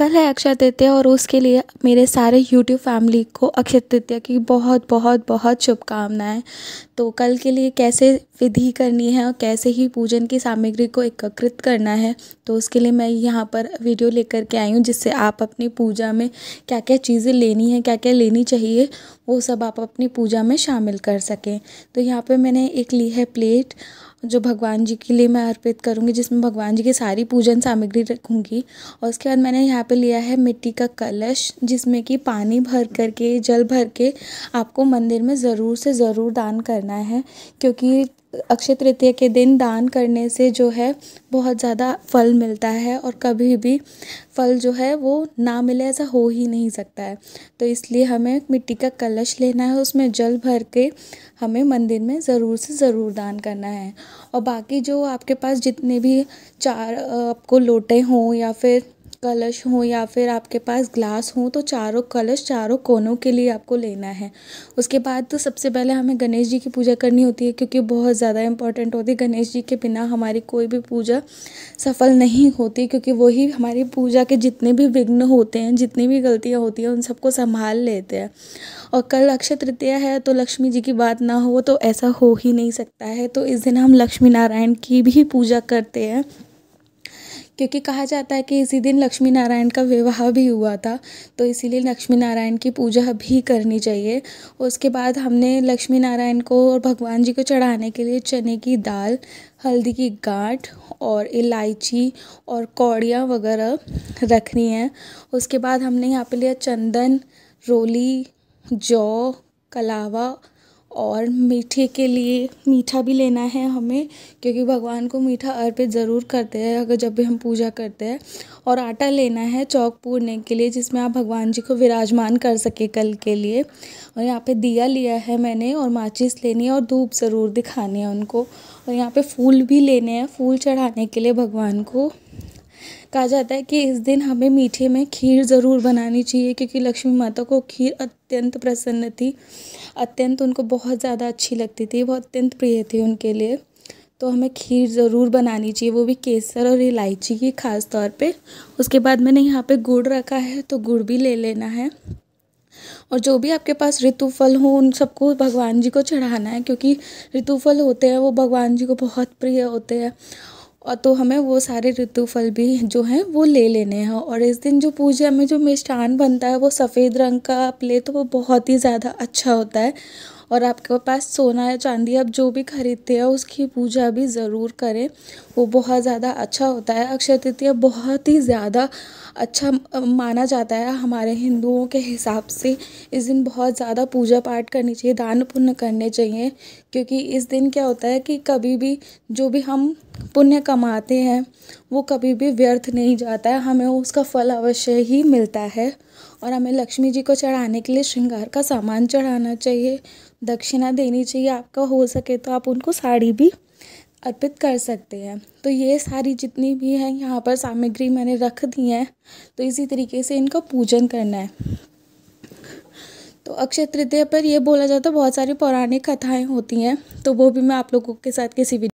कल है अक्षय तृतीया और उसके लिए मेरे सारे यूट्यूब फैमिली को अक्षय तृतीया की बहुत बहुत बहुत शुभकामनाएं तो कल के लिए कैसे विधि करनी है और कैसे ही पूजन की सामग्री को एकत्रित करना है तो उसके लिए मैं यहाँ पर वीडियो लेकर के आई हूँ जिससे आप अपनी पूजा में क्या क्या चीज़ें लेनी है क्या क्या लेनी चाहिए वो सब आप अपनी पूजा में शामिल कर सकें तो यहाँ पे मैंने एक ली है प्लेट जो भगवान जी के लिए मैं अर्पित करूँगी जिसमें भगवान जी की सारी पूजन सामग्री रखूँगी और उसके बाद मैंने यहाँ पे लिया है मिट्टी का कलश जिसमें कि पानी भर कर के जल भर के आपको मंदिर में ज़रूर से ज़रूर दान करना है क्योंकि अक्षय तृतीया के दिन दान करने से जो है बहुत ज़्यादा फल मिलता है और कभी भी फल जो है वो ना मिले ऐसा हो ही नहीं सकता है तो इसलिए हमें मिट्टी का कलश लेना है उसमें जल भर के हमें मंदिर में ज़रूर से ज़रूर दान करना है और बाकी जो आपके पास जितने भी चार आपको लोटे हों या फिर कलश हो या फिर आपके पास ग्लास हो तो चारों कलश चारों कोनों के लिए आपको लेना है उसके बाद तो सबसे पहले हमें गणेश जी की पूजा करनी होती है क्योंकि बहुत ज़्यादा इम्पॉर्टेंट होती है गणेश जी के बिना हमारी कोई भी पूजा सफल नहीं होती क्योंकि वही हमारी पूजा के जितने भी विघ्न होते हैं जितनी भी गलतियाँ होती हैं उन सबको संभाल लेते हैं और कल अक्षय तृतीया है तो लक्ष्मी जी की बात ना हो तो ऐसा हो ही नहीं सकता है तो इस दिन हम लक्ष्मी नारायण की भी पूजा करते हैं क्योंकि कहा जाता है कि इसी दिन लक्ष्मी नारायण का विवाह भी हुआ था तो इसीलिए लक्ष्मी नारायण की पूजा भी करनी चाहिए उसके बाद हमने लक्ष्मी नारायण को और भगवान जी को चढ़ाने के लिए चने की दाल हल्दी की गांठ और इलायची और कौड़ियाँ वगैरह रखनी है उसके बाद हमने यहाँ पे लिया चंदन रोली जौ कलावा और मीठे के लिए मीठा भी लेना है हमें क्योंकि भगवान को मीठा अर्पित ज़रूर करते हैं अगर जब भी हम पूजा करते हैं और आटा लेना है चौक पूरने के लिए जिसमें आप भगवान जी को विराजमान कर सके कल के लिए और यहाँ पे दिया लिया है मैंने और माचिस लेनी है और धूप ज़रूर दिखानी है उनको और यहाँ पे फूल भी लेने हैं फूल चढ़ाने के लिए भगवान को कहा जाता है कि इस दिन हमें मीठे में खीर ज़रूर बनानी चाहिए क्योंकि लक्ष्मी माता को खीर अत्यंत प्रसन्न थी अत्यंत उनको बहुत ज़्यादा अच्छी लगती थी वो अत्यंत प्रिय थी उनके लिए तो हमें खीर ज़रूर बनानी चाहिए वो भी केसर और इलायची की ख़ास तौर पे उसके बाद मैंने यहाँ पे गुड़ रखा है तो गुड़ भी ले लेना है और जो भी आपके पास ऋतुफल हो उन सबको भगवान जी को चढ़ाना है क्योंकि ऋतुफल होते हैं वो भगवान जी को बहुत प्रिय होते हैं और तो हमें वो सारे ऋतु फल भी जो हैं वो ले लेने हैं और इस दिन जो पूजा में जो मिष्ठान बनता है वो सफ़ेद रंग का प्ले तो वो बहुत ही ज़्यादा अच्छा होता है और आपके पास सोना या चांदी आप जो भी खरीदते हैं उसकी पूजा भी ज़रूर करें वो बहुत ज़्यादा अच्छा होता है अक्षय तृतीया बहुत ही ज़्यादा अच्छा माना जाता है हमारे हिंदुओं के हिसाब से इस दिन बहुत ज़्यादा पूजा पाठ करनी चाहिए दान पुण्य करने चाहिए क्योंकि इस दिन क्या होता है कि कभी भी जो भी हम पुण्य कमाते हैं वो कभी भी व्यर्थ नहीं जाता है हमें उसका फल अवश्य ही मिलता है और हमें लक्ष्मी जी को चढ़ाने के लिए श्रृंगार का सामान चढ़ाना चाहिए दक्षिणा देनी चाहिए आपका हो सके तो आप उनको साड़ी भी अर्पित कर सकते हैं तो ये सारी जितनी भी हैं यहाँ पर सामग्री मैंने रख दी है तो इसी तरीके से इनका पूजन करना है तो अक्षय तृतीय पर यह बोला जाता है बहुत सारी पौराणिक कथाएं होती हैं तो वो भी मैं आप लोगों के साथ किसी